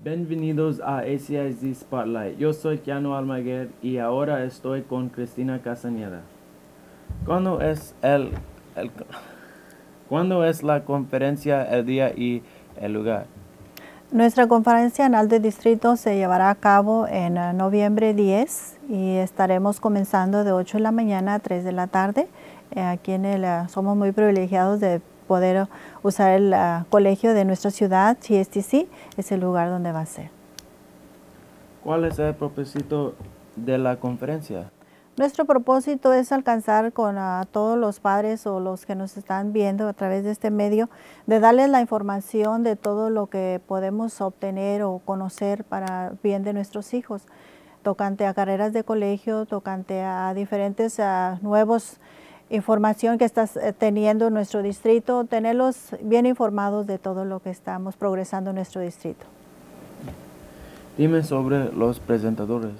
Bienvenidos a ACIZ Spotlight. Yo soy Keanu Almaguer y ahora estoy con Cristina Casañeda. ¿Cuándo es, el, el ¿cuándo es la conferencia, el día y el lugar? Nuestra conferencia anual de distrito se llevará a cabo en eh, noviembre 10 y estaremos comenzando de 8 de la mañana a 3 de la tarde eh, aquí en el, ah, somos muy privilegiados de poder usar el ah, colegio de nuestra ciudad, CSTC, es el lugar donde va a ser. ¿Cuál es el propósito de la conferencia? Nuestro propósito es alcanzar con a ah, todos los padres o los que nos están viendo a través de este medio, de darles la información de todo lo que podemos obtener o conocer para bien de nuestros hijos, tocante a carreras de colegio, tocante a diferentes nuevos información que estás eh, teniendo nuestro distrito, tenerlos bien informados de todo lo que estamos progresando en nuestro distrito. Dime sobre los presentadores.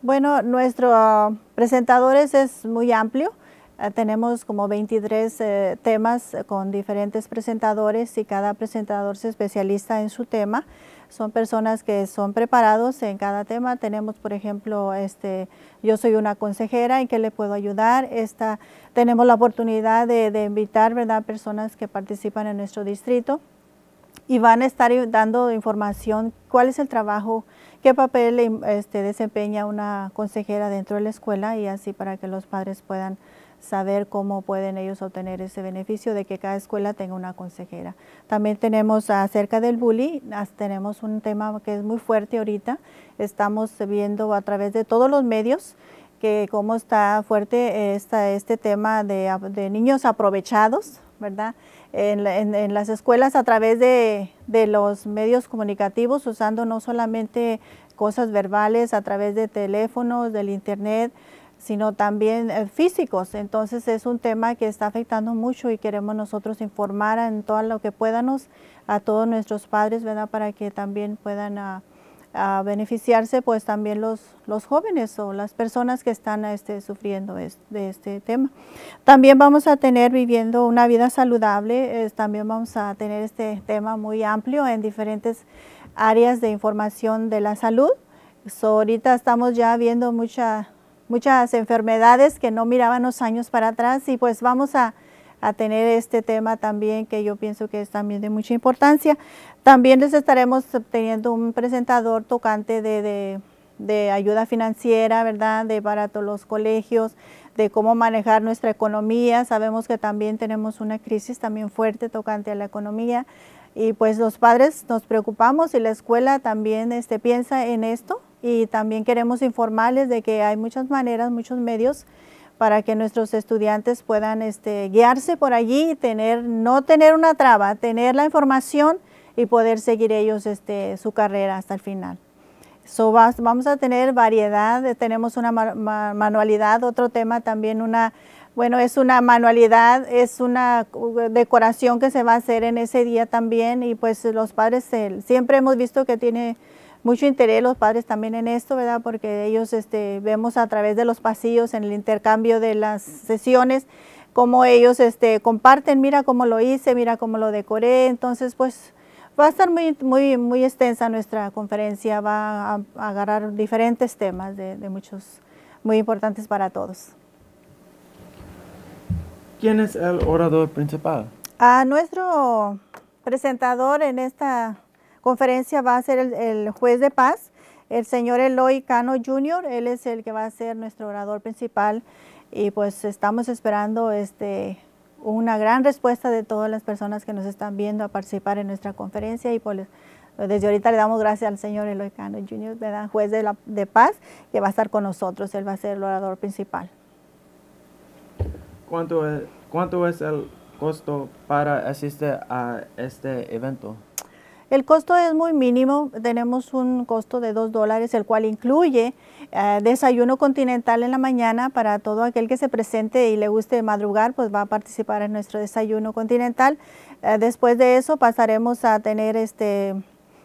Bueno, nuestro ah, presentadores es muy amplio. Ah, tenemos como 23 eh, temas con diferentes presentadores y cada presentador se especializa en su tema. Son personas que son preparados en cada tema. Tenemos, por ejemplo, este, yo soy una consejera, ¿en qué le puedo ayudar? Esta, tenemos la oportunidad de, de invitar ¿verdad? personas que participan en nuestro distrito y van a estar dando información, cuál es el trabajo, qué papel este, desempeña una consejera dentro de la escuela y así para que los padres puedan saber cómo pueden ellos obtener ese beneficio de que cada escuela tenga una consejera. También tenemos acerca del bullying, tenemos un tema que es muy fuerte ahorita, estamos viendo a través de todos los medios que cómo está fuerte este tema de, niños aprovechados, ¿verdad? En, las escuelas a través de, de, los medios comunicativos, usando no solamente cosas verbales, a través de teléfonos, del internet, sino también eh, físicos. Entonces es un tema que está afectando mucho y queremos nosotros informar en todo lo que nos a todos nuestros padres, ¿verdad? Para que también puedan ah, beneficiarse pues también los, los jóvenes o las personas que están este, sufriendo de este tema. También vamos a tener viviendo una vida saludable, también vamos a tener este tema muy amplio en diferentes áreas de información de la salud. ahorita estamos ya viendo mucha muchas enfermedades que no miraban los años para atrás y pues vamos a, tener este tema también que yo pienso que es también de mucha importancia. También les estaremos teniendo un presentador tocante de, ayuda financiera, ¿verdad? De para todos los colegios, de cómo manejar nuestra economía. Sabemos que también tenemos una crisis también fuerte tocante a la economía y pues los padres nos preocupamos y la escuela también este, piensa en esto y también queremos informarles de que hay muchas maneras, muchos medios para que nuestros estudiantes puedan este, guiarse por allí y tener, no tener una traba, tener la información y poder seguir ellos este, su carrera hasta el final. So, vamos a tener variedad, tenemos una manualidad, otro tema también, una, bueno, es una manualidad, es una decoración que se va a hacer en ese día también y pues los padres siempre hemos visto que tiene mucho interés los padres también en esto, ¿verdad? Porque ellos este, vemos a través de los pasillos, en el intercambio de las sesiones, cómo ellos este, comparten, mira cómo lo hice, mira cómo lo decoré, entonces pues va a estar muy, muy, muy extensa nuestra conferencia, va a, agarrar diferentes temas de, de, muchos, muy importantes para todos. ¿Quién es el orador principal? A ah, nuestro presentador en esta conferencia va a ser el, juez de paz, el señor Eloy Cano Jr., él es el que va a ser nuestro orador principal y pues estamos esperando este, una gran respuesta de todas las personas que nos están viendo a participar en nuestra conferencia y pues, desde ahorita le damos gracias al señor Eloy Cano Jr., juez de, paz, que va a estar con nosotros, él va a ser el orador principal. ¿Cuánto cuánto es el costo para asistir a este evento? El costo es muy mínimo, tenemos un costo de 2 dólares, el cual incluye eh, desayuno continental en la mañana para todo aquel que se presente y le guste madrugar, pues va a participar en nuestro desayuno continental. Eh, después de eso pasaremos a tener este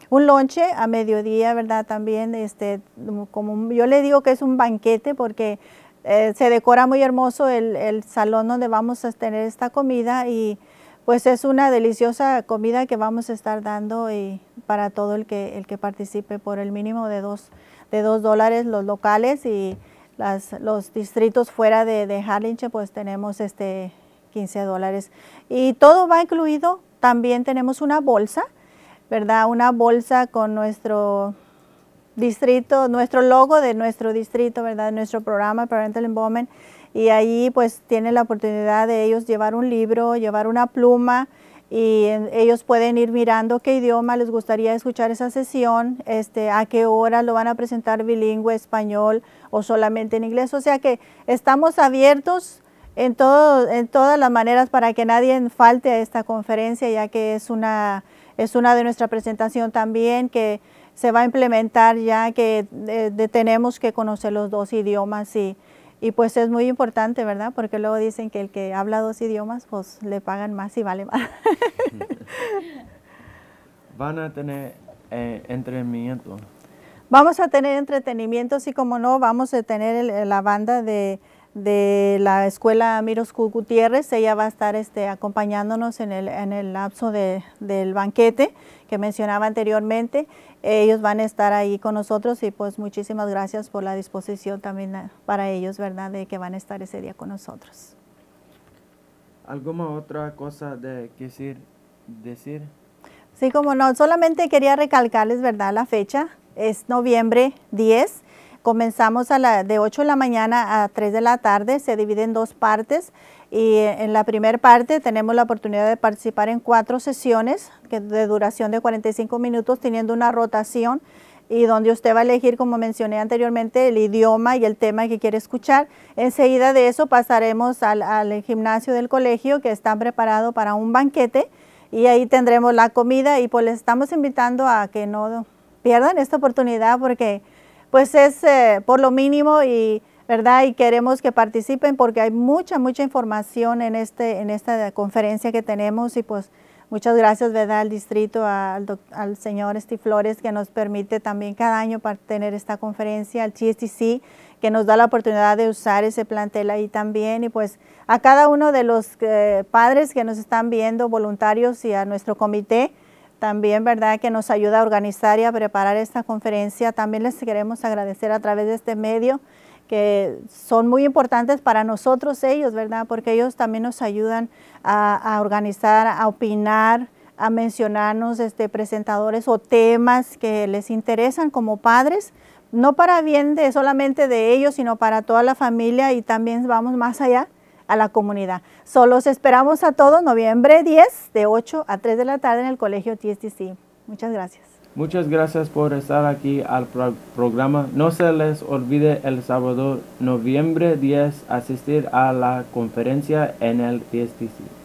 un lonche a mediodía, ¿verdad? También, este, como yo le digo que es un banquete porque eh, se decora muy hermoso el, el salón donde vamos a tener esta comida y pues es una deliciosa comida que vamos a estar dando y eh, para todo el que, el que participe por el mínimo de dos, de dos dólares los locales y las, los distritos fuera de, de Harlinche pues tenemos este 15 dólares. Y todo va incluido, también tenemos una bolsa, ¿verdad? Una bolsa con nuestro distrito, nuestro logo de nuestro distrito, ¿verdad? Nuestro programa Parental Involvement y ahí pues tienen la oportunidad de ellos llevar un libro, llevar una pluma y ellos pueden ir mirando qué idioma les gustaría escuchar esa sesión, este, a qué hora lo van a presentar bilingüe, español o solamente en inglés. O sea que estamos abiertos en, todo, en todas las maneras para que nadie falte a esta conferencia, ya que es una, es una de nuestra presentación también que se va a implementar ya que eh, tenemos que conocer los dos idiomas y y pues es muy importante, ¿verdad? Porque luego dicen que el que habla dos idiomas, pues le pagan más y vale más. Van a tener eh, entretenimiento. Vamos a tener entretenimiento, sí como no, vamos a tener la banda de de la escuela Miros Gutiérrez. Ella va a estar este, acompañándonos en el, en el lapso de, del banquete que mencionaba anteriormente. Ellos van a estar ahí con nosotros y pues muchísimas gracias por la disposición también eh, para ellos, ¿verdad? De que van a estar ese día con nosotros. ¿Alguna otra cosa de decir? Sí, como no, solamente quería recalcarles, ¿verdad? La fecha es noviembre 10 Comenzamos a de 8 de la mañana a 3 de la tarde, se divide en dos partes y en la primera parte tenemos la oportunidad de participar en cuatro sesiones que de duración de 45 minutos teniendo una rotación y donde usted va a elegir, como mencioné anteriormente, el idioma y el tema que quiere escuchar. Enseguida de eso pasaremos al, al gimnasio del colegio que está preparado para un banquete y ahí tendremos la comida y pues les estamos invitando a que no pierdan esta oportunidad porque pues es eh, por lo mínimo y, ¿verdad? Y queremos que participen porque hay mucha, mucha información en, este, en esta conferencia que tenemos y pues muchas gracias, ¿verdad? Al distrito, al, señor Steve Flores que nos permite también cada año para tener esta conferencia, al TSTC que nos da la oportunidad de usar ese plantel ahí también y pues a cada uno de los eh, padres que nos están viendo, voluntarios y a nuestro comité, también, ¿verdad?, que nos ayuda a organizar y a preparar esta conferencia. También les queremos agradecer a través de este medio que son muy importantes para nosotros ellos, ¿verdad? Porque ellos también nos ayudan a, organizar, a opinar, a mencionarnos este, presentadores o temas que les interesan como padres, no para bien de solamente de ellos, sino para toda la familia y también vamos más allá a la comunidad. Solo los esperamos a todos noviembre 10 de 8 a 3 de la tarde en el Colegio TSTC. Muchas gracias. Muchas gracias por estar aquí al programa. No se les olvide el sábado noviembre 10 asistir a la conferencia en el TSTC.